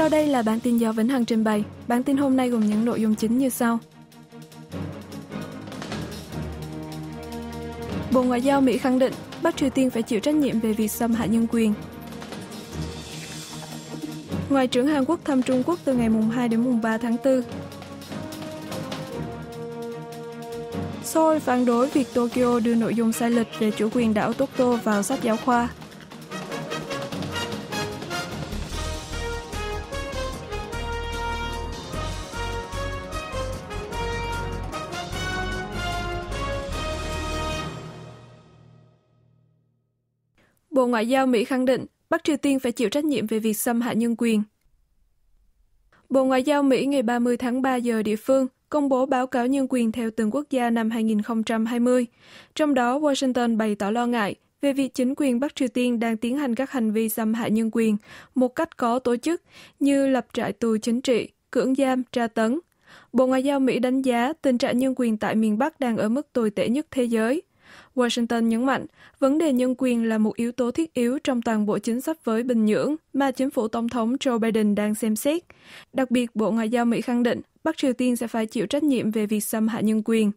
Sau đây là bản tin do Vĩnh Hằng trình bày. Bản tin hôm nay gồm những nội dung chính như sau. Bộ Ngoại giao Mỹ khẳng định Bắc Triều Tiên phải chịu trách nhiệm về việc xâm hại nhân quyền. Ngoại trưởng Hàn Quốc thăm Trung Quốc từ ngày mùng 2 đến mùng 3 tháng 4. Seoul phản đối việc Tokyo đưa nội dung sai lệch về chủ quyền đảo tokto vào sách giáo khoa. Bộ Ngoại giao Mỹ khẳng định Bắc Triều Tiên phải chịu trách nhiệm về việc xâm hại nhân quyền. Bộ Ngoại giao Mỹ ngày 30 tháng 3 giờ địa phương công bố báo cáo nhân quyền theo từng quốc gia năm 2020. Trong đó, Washington bày tỏ lo ngại về việc chính quyền Bắc Triều Tiên đang tiến hành các hành vi xâm hại nhân quyền một cách có tổ chức như lập trại tù chính trị, cưỡng giam, tra tấn. Bộ Ngoại giao Mỹ đánh giá tình trạng nhân quyền tại miền Bắc đang ở mức tồi tệ nhất thế giới. Washington nhấn mạnh, vấn đề nhân quyền là một yếu tố thiết yếu trong toàn bộ chính sách với Bình Nhưỡng mà chính phủ Tổng thống Joe Biden đang xem xét. Đặc biệt, Bộ Ngoại giao Mỹ khẳng định Bắc Triều Tiên sẽ phải chịu trách nhiệm về việc xâm hại nhân quyền.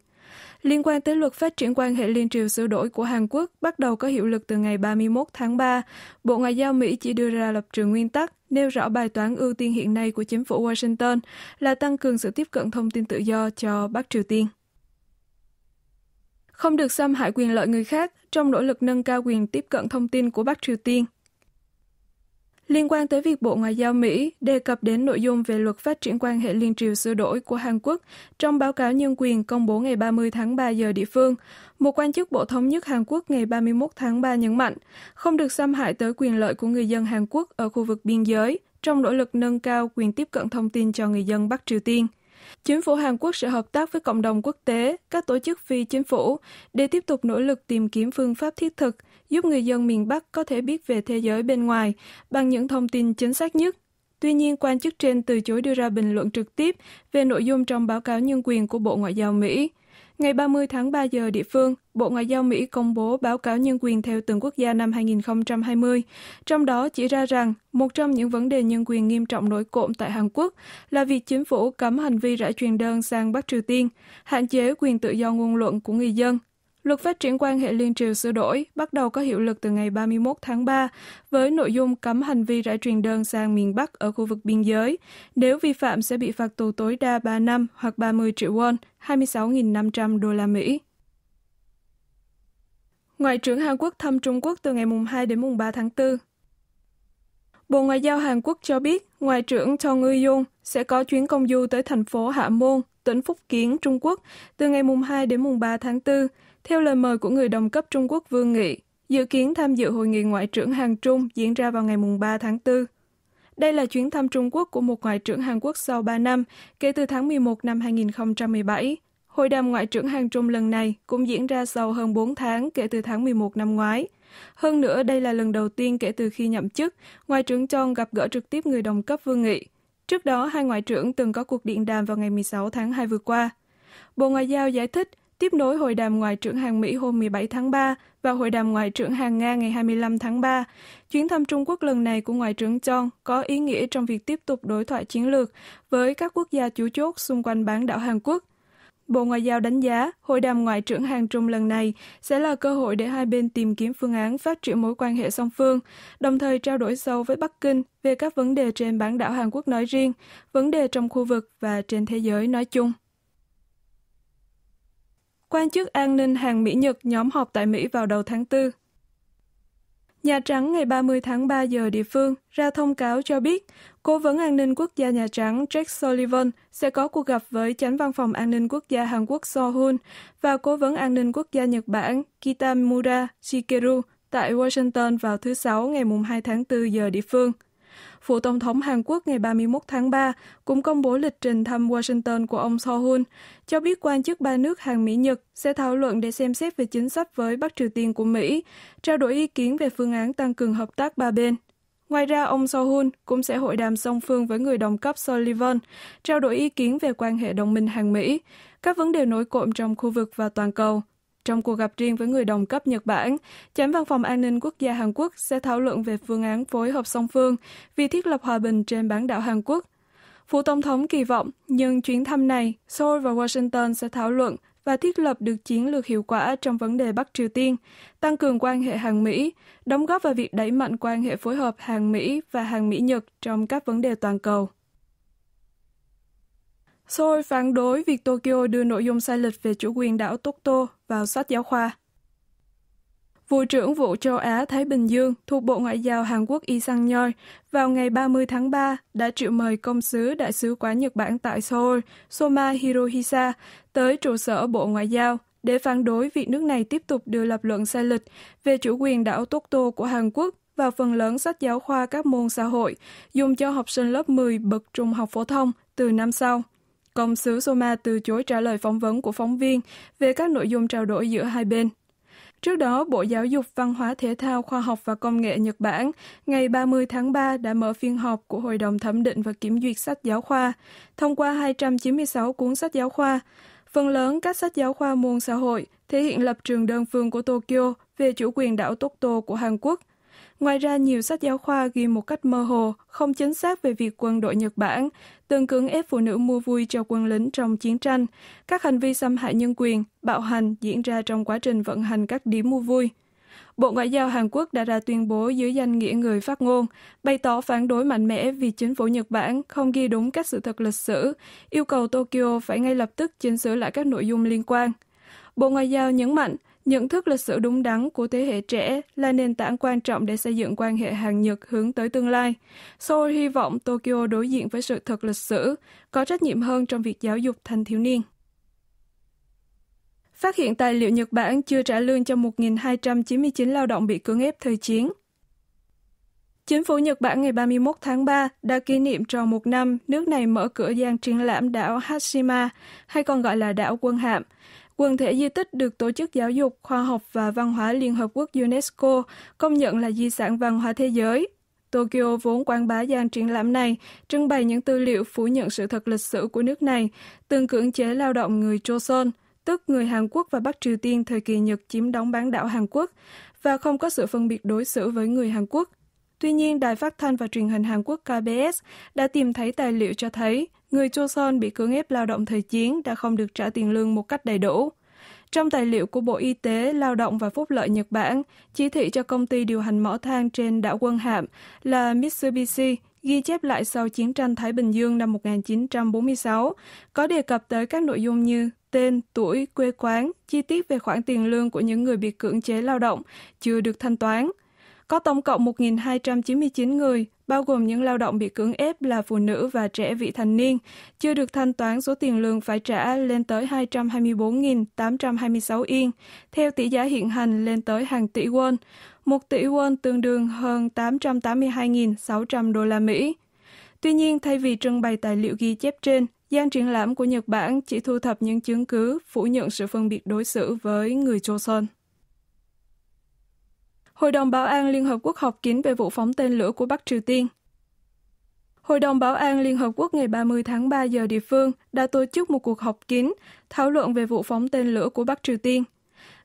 Liên quan tới luật phát triển quan hệ liên triều sửa đổi của Hàn Quốc bắt đầu có hiệu lực từ ngày 31 tháng 3, Bộ Ngoại giao Mỹ chỉ đưa ra lập trường nguyên tắc nêu rõ bài toán ưu tiên hiện nay của chính phủ Washington là tăng cường sự tiếp cận thông tin tự do cho Bắc Triều Tiên không được xâm hại quyền lợi người khác trong nỗ lực nâng cao quyền tiếp cận thông tin của Bắc Triều Tiên. Liên quan tới việc Bộ Ngoại giao Mỹ đề cập đến nội dung về luật phát triển quan hệ liên triều sửa đổi của Hàn Quốc trong báo cáo nhân quyền công bố ngày 30 tháng 3 giờ địa phương, một quan chức Bộ Thống nhất Hàn Quốc ngày 31 tháng 3 nhấn mạnh không được xâm hại tới quyền lợi của người dân Hàn Quốc ở khu vực biên giới trong nỗ lực nâng cao quyền tiếp cận thông tin cho người dân Bắc Triều Tiên – Chính phủ Hàn Quốc sẽ hợp tác với cộng đồng quốc tế, các tổ chức phi chính phủ để tiếp tục nỗ lực tìm kiếm phương pháp thiết thực giúp người dân miền Bắc có thể biết về thế giới bên ngoài bằng những thông tin chính xác nhất. Tuy nhiên, quan chức trên từ chối đưa ra bình luận trực tiếp về nội dung trong báo cáo nhân quyền của Bộ Ngoại giao Mỹ. Ngày 30 tháng 3 giờ địa phương, Bộ Ngoại giao Mỹ công bố báo cáo nhân quyền theo từng quốc gia năm 2020, trong đó chỉ ra rằng một trong những vấn đề nhân quyền nghiêm trọng nổi cộm tại Hàn Quốc là việc chính phủ cấm hành vi rải truyền đơn sang Bắc Triều Tiên, hạn chế quyền tự do ngôn luận của người dân, Luật phát triển quan hệ liên triều sửa đổi bắt đầu có hiệu lực từ ngày 31 tháng 3 với nội dung cấm hành vi rải truyền đơn sang miền Bắc ở khu vực biên giới. Nếu vi phạm sẽ bị phạt tù tối đa 3 năm hoặc 30 triệu won, 26.500 đô la Mỹ. Ngoại trưởng Hàn Quốc thăm Trung Quốc từ ngày mùng 2 đến mùng 3 tháng 4. Bộ Ngoại giao Hàn Quốc cho biết, Ngoại trưởng Cho Ngư Dung sẽ có chuyến công du tới thành phố Hạ Môn, tỉnh Phúc Kiến, Trung Quốc từ ngày mùng 2 đến mùng 3 tháng 4 theo lời mời của người đồng cấp Trung Quốc Vương Nghị, dự kiến tham dự hội nghị ngoại trưởng Hàn Trung diễn ra vào ngày 3 tháng 4. Đây là chuyến thăm Trung Quốc của một ngoại trưởng Hàn Quốc sau 3 năm, kể từ tháng 11 năm 2017. Hội đàm ngoại trưởng Hàn Trung lần này cũng diễn ra sau hơn 4 tháng kể từ tháng 11 năm ngoái. Hơn nữa, đây là lần đầu tiên kể từ khi nhậm chức, Ngoại trưởng Chong gặp gỡ trực tiếp người đồng cấp Vương Nghị. Trước đó, hai ngoại trưởng từng có cuộc điện đàm vào ngày 16 tháng 2 vừa qua. Bộ Ngoại giao giải thích tiếp nối hội đàm ngoại trưởng hàng Mỹ hôm 17 tháng 3 và hội đàm ngoại trưởng hàng Nga ngày 25 tháng 3. Chuyến thăm Trung Quốc lần này của ngoại trưởng Chong có ý nghĩa trong việc tiếp tục đối thoại chiến lược với các quốc gia chủ chốt xung quanh bán đảo Hàn Quốc. Bộ Ngoại giao đánh giá hội đàm ngoại trưởng hàng Trung lần này sẽ là cơ hội để hai bên tìm kiếm phương án phát triển mối quan hệ song phương, đồng thời trao đổi sâu với Bắc Kinh về các vấn đề trên bán đảo Hàn Quốc nói riêng, vấn đề trong khu vực và trên thế giới nói chung. Quan chức an ninh hàng Mỹ-Nhật nhóm họp tại Mỹ vào đầu tháng 4. Nhà Trắng ngày 30 tháng 3 giờ địa phương ra thông cáo cho biết Cố vấn an ninh quốc gia Nhà Trắng Jack Sullivan sẽ có cuộc gặp với chánh văn phòng an ninh quốc gia Hàn Quốc So Hun và Cố vấn an ninh quốc gia Nhật Bản Kitamura Shikeru tại Washington vào thứ Sáu ngày 2 tháng 4 giờ địa phương – Phủ Tổng thống Hàn Quốc ngày 31 tháng 3 cũng công bố lịch trình thăm Washington của ông Sohun, cho biết quan chức ba nước Hàn Mỹ Nhật sẽ thảo luận để xem xét về chính sách với Bắc Triều Tiên của Mỹ, trao đổi ý kiến về phương án tăng cường hợp tác ba bên. Ngoài ra, ông Sohun cũng sẽ hội đàm song phương với người đồng cấp Sullivan, trao đổi ý kiến về quan hệ đồng minh Hàn Mỹ, các vấn đề nổi cộm trong khu vực và toàn cầu. Trong cuộc gặp riêng với người đồng cấp Nhật Bản, Chánh Văn phòng An ninh Quốc gia Hàn Quốc sẽ thảo luận về phương án phối hợp song phương vì thiết lập hòa bình trên bán đảo Hàn Quốc. Phủ Tổng thống kỳ vọng nhưng chuyến thăm này, Seoul và Washington sẽ thảo luận và thiết lập được chiến lược hiệu quả trong vấn đề Bắc Triều Tiên, tăng cường quan hệ Hàn Mỹ, đóng góp vào việc đẩy mạnh quan hệ phối hợp Hàn Mỹ và Hàn Mỹ Nhật trong các vấn đề toàn cầu. Seoul phản đối việc Tokyo đưa nội dung sai lệch về chủ quyền đảo Tokto vào sách giáo khoa. Vụ trưởng vụ châu Á-Thái Bình Dương thuộc Bộ Ngoại giao Hàn Quốc Y Sang Nhoi vào ngày 30 tháng 3 đã triệu mời công sứ Đại sứ quán Nhật Bản tại Seoul, Soma Hirohisa, tới trụ sở Bộ Ngoại giao để phản đối việc nước này tiếp tục đưa lập luận sai lệch về chủ quyền đảo Tokto của Hàn Quốc vào phần lớn sách giáo khoa các môn xã hội dùng cho học sinh lớp 10 bậc trung học phổ thông từ năm sau – Công sứ Soma từ chối trả lời phỏng vấn của phóng viên về các nội dung trao đổi giữa hai bên. Trước đó, Bộ Giáo dục, Văn hóa, Thể thao, Khoa học và Công nghệ Nhật Bản ngày 30 tháng 3 đã mở phiên họp của Hội đồng Thẩm định và Kiểm duyệt sách giáo khoa, thông qua 296 cuốn sách giáo khoa. Phần lớn các sách giáo khoa môn xã hội thể hiện lập trường đơn phương của Tokyo về chủ quyền đảo Tokto của Hàn Quốc – Ngoài ra, nhiều sách giáo khoa ghi một cách mơ hồ, không chính xác về việc quân đội Nhật Bản từng cưỡng ép phụ nữ mua vui cho quân lính trong chiến tranh, các hành vi xâm hại nhân quyền, bạo hành diễn ra trong quá trình vận hành các điểm mua vui. Bộ Ngoại giao Hàn Quốc đã ra tuyên bố dưới danh nghĩa người phát ngôn, bày tỏ phản đối mạnh mẽ vì chính phủ Nhật Bản không ghi đúng các sự thật lịch sử, yêu cầu Tokyo phải ngay lập tức chỉnh sửa lại các nội dung liên quan. Bộ Ngoại giao nhấn mạnh, Nhận thức lịch sử đúng đắn của thế hệ trẻ là nền tảng quan trọng để xây dựng quan hệ hàng Nhật hướng tới tương lai. Seoul hy vọng Tokyo đối diện với sự thật lịch sử, có trách nhiệm hơn trong việc giáo dục thanh thiếu niên. Phát hiện tài liệu Nhật Bản chưa trả lương cho 1.299 lao động bị cưỡng ép thời chiến. Chính phủ Nhật Bản ngày 31 tháng 3 đã kỷ niệm tròn một năm nước này mở cửa gian triển lãm đảo Hashima, hay còn gọi là đảo quân hạm. Quần thể di tích được Tổ chức Giáo dục, Khoa học và Văn hóa Liên Hợp Quốc UNESCO công nhận là di sản văn hóa thế giới. Tokyo vốn quảng bá gian triển lãm này, trưng bày những tư liệu phủ nhận sự thật lịch sử của nước này, từng cưỡng chế lao động người Joseon, tức người Hàn Quốc và Bắc Triều Tiên thời kỳ Nhật chiếm đóng bán đảo Hàn Quốc, và không có sự phân biệt đối xử với người Hàn Quốc – Tuy nhiên, Đài Phát thanh và Truyền hình Hàn Quốc KBS đã tìm thấy tài liệu cho thấy người Joseon bị cưỡng ép lao động thời chiến đã không được trả tiền lương một cách đầy đủ. Trong tài liệu của Bộ Y tế, Lao động và Phúc lợi Nhật Bản chỉ thị cho công ty điều hành mỏ than trên đảo Quân Hạm là Mitsubishi ghi chép lại sau chiến tranh Thái Bình Dương năm 1946, có đề cập tới các nội dung như tên, tuổi, quê quán, chi tiết về khoản tiền lương của những người bị cưỡng chế lao động chưa được thanh toán – có tổng cộng 1.299 người, bao gồm những lao động bị cưỡng ép là phụ nữ và trẻ vị thành niên, chưa được thanh toán số tiền lương phải trả lên tới 224.826 yên, theo tỷ giá hiện hành lên tới hàng tỷ won. Một tỷ won tương đương hơn 882.600 đô la Mỹ. Tuy nhiên, thay vì trưng bày tài liệu ghi chép trên, gian triển lãm của Nhật Bản chỉ thu thập những chứng cứ phủ nhận sự phân biệt đối xử với người Joseon. Hội đồng Bảo an Liên Hợp Quốc họp kín về vụ phóng tên lửa của Bắc Triều Tiên. Hội đồng Bảo an Liên Hợp Quốc ngày 30 tháng 3 giờ địa phương đã tổ chức một cuộc họp kín thảo luận về vụ phóng tên lửa của Bắc Triều Tiên.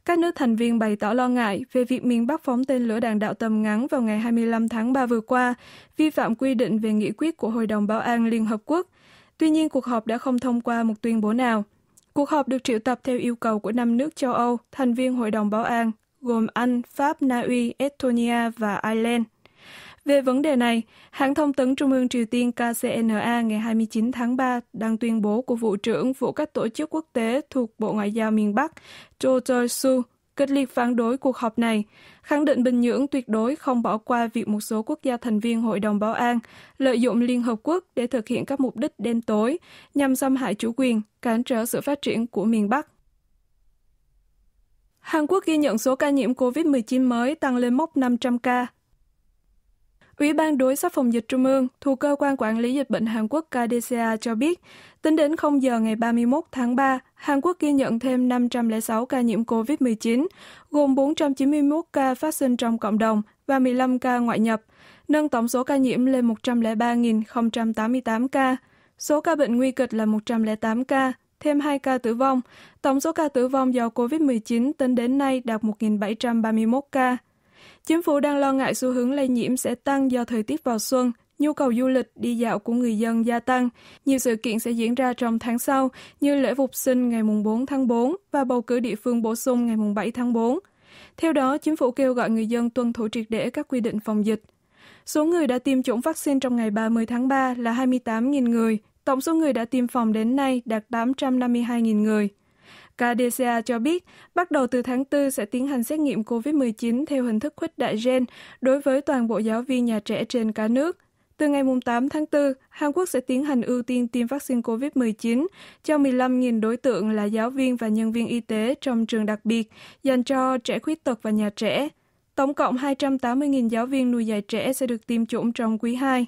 Các nước thành viên bày tỏ lo ngại về việc miền Bắc phóng tên lửa đạn đạo tầm ngắn vào ngày 25 tháng 3 vừa qua, vi phạm quy định về nghị quyết của Hội đồng Bảo an Liên Hợp Quốc. Tuy nhiên, cuộc họp đã không thông qua một tuyên bố nào. Cuộc họp được triệu tập theo yêu cầu của năm nước châu Âu, thành viên Hội đồng Bảo an gồm Anh, Pháp, Na Uy, Estonia và Ireland. Về vấn đề này, hãng thông tấn Trung ương Triều Tiên KCNA ngày 29 tháng 3 đăng tuyên bố của vụ trưởng vụ các tổ chức quốc tế thuộc Bộ Ngoại giao miền Bắc, Cho Choi-su, kịch liệt phản đối cuộc họp này, khẳng định Bình Nhưỡng tuyệt đối không bỏ qua việc một số quốc gia thành viên Hội đồng Bảo an lợi dụng Liên Hợp Quốc để thực hiện các mục đích đen tối nhằm xâm hại chủ quyền, cản trở sự phát triển của miền Bắc. Hàn Quốc ghi nhận số ca nhiễm COVID-19 mới tăng lên mốc 500 ca. Ủy ban đối sách phòng dịch Trung ương thuộc Cơ quan Quản lý Dịch bệnh Hàn Quốc KDCA cho biết, tính đến 0 giờ ngày 31 tháng 3, Hàn Quốc ghi nhận thêm 506 ca nhiễm COVID-19, gồm 491 ca phát sinh trong cộng đồng và 15 ca ngoại nhập, nâng tổng số ca nhiễm lên 103.088 ca. Số ca bệnh nguy kịch là 108 ca, thêm 2 ca tử vong. Tổng số ca tử vong do COVID-19 tính đến nay đạt 1.731 ca. Chính phủ đang lo ngại xu hướng lây nhiễm sẽ tăng do thời tiết vào xuân, nhu cầu du lịch, đi dạo của người dân gia tăng. Nhiều sự kiện sẽ diễn ra trong tháng sau như lễ phục sinh ngày 4 tháng 4 và bầu cử địa phương bổ sung ngày 7 tháng 4. Theo đó, chính phủ kêu gọi người dân tuân thủ triệt để các quy định phòng dịch. Số người đã tiêm chủng vaccine trong ngày 30 tháng 3 là 28.000 người, Tổng số người đã tiêm phòng đến nay đạt 852.000 người. KDCA cho biết, bắt đầu từ tháng 4 sẽ tiến hành xét nghiệm COVID-19 theo hình thức khuếch đại gen đối với toàn bộ giáo viên nhà trẻ trên cả nước. Từ ngày 8 tháng 4, Hàn Quốc sẽ tiến hành ưu tiên tiêm vaccine COVID-19 cho 15.000 đối tượng là giáo viên và nhân viên y tế trong trường đặc biệt dành cho trẻ khuyết tật và nhà trẻ. Tổng cộng 280.000 giáo viên nuôi dạy trẻ sẽ được tiêm chủng trong quý 2.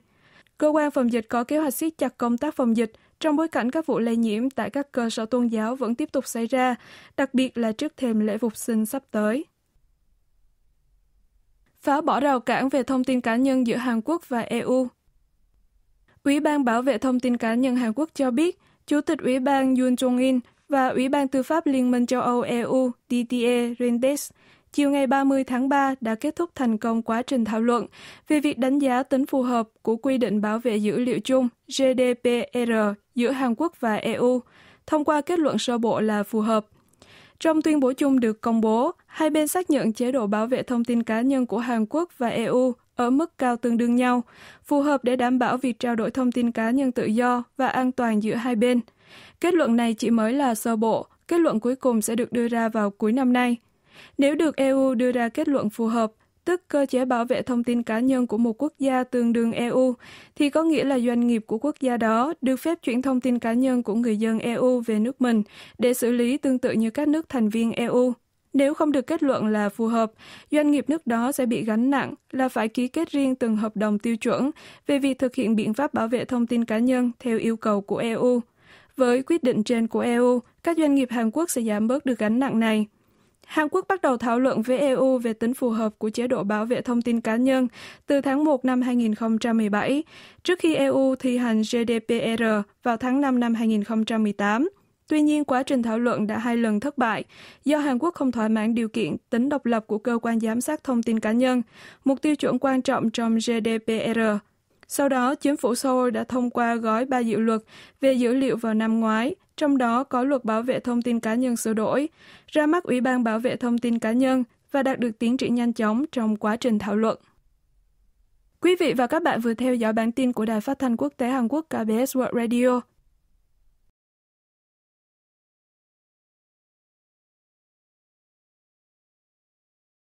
Cơ quan phòng dịch có kế hoạch siết chặt công tác phòng dịch trong bối cảnh các vụ lây nhiễm tại các cơ sở tôn giáo vẫn tiếp tục xảy ra, đặc biệt là trước thềm lễ phục sinh sắp tới. Phá bỏ rào cản về thông tin cá nhân giữa Hàn Quốc và EU Ủy ban Bảo vệ Thông tin cá nhân Hàn Quốc cho biết, Chủ tịch Ủy ban Yoon Jong-in và Ủy ban Tư pháp Liên minh châu Âu EU DTA e Rendes chiều ngày 30 tháng 3 đã kết thúc thành công quá trình thảo luận về việc đánh giá tính phù hợp của quy định bảo vệ dữ liệu chung GDPR giữa Hàn Quốc và EU, thông qua kết luận sơ bộ là phù hợp. Trong tuyên bố chung được công bố, hai bên xác nhận chế độ bảo vệ thông tin cá nhân của Hàn Quốc và EU ở mức cao tương đương nhau, phù hợp để đảm bảo việc trao đổi thông tin cá nhân tự do và an toàn giữa hai bên. Kết luận này chỉ mới là sơ bộ, kết luận cuối cùng sẽ được đưa ra vào cuối năm nay. Nếu được EU đưa ra kết luận phù hợp, tức cơ chế bảo vệ thông tin cá nhân của một quốc gia tương đương EU, thì có nghĩa là doanh nghiệp của quốc gia đó được phép chuyển thông tin cá nhân của người dân EU về nước mình để xử lý tương tự như các nước thành viên EU. Nếu không được kết luận là phù hợp, doanh nghiệp nước đó sẽ bị gánh nặng là phải ký kết riêng từng hợp đồng tiêu chuẩn về việc thực hiện biện pháp bảo vệ thông tin cá nhân theo yêu cầu của EU. Với quyết định trên của EU, các doanh nghiệp Hàn Quốc sẽ giảm bớt được gánh nặng này. Hàn Quốc bắt đầu thảo luận với EU về tính phù hợp của chế độ bảo vệ thông tin cá nhân từ tháng 1 năm 2017, trước khi EU thi hành GDPR vào tháng 5 năm 2018. Tuy nhiên, quá trình thảo luận đã hai lần thất bại do Hàn Quốc không thỏa mãn điều kiện tính độc lập của cơ quan giám sát thông tin cá nhân, một tiêu chuẩn quan trọng trong GDPR. Sau đó, chính phủ Seoul đã thông qua gói ba dự luật về dữ liệu vào năm ngoái, trong đó có luật bảo vệ thông tin cá nhân sửa đổi, ra mắt Ủy ban bảo vệ thông tin cá nhân và đạt được tiến triển nhanh chóng trong quá trình thảo luận. Quý vị và các bạn vừa theo dõi bản tin của Đài Phát thanh Quốc tế Hàn Quốc KBS World Radio.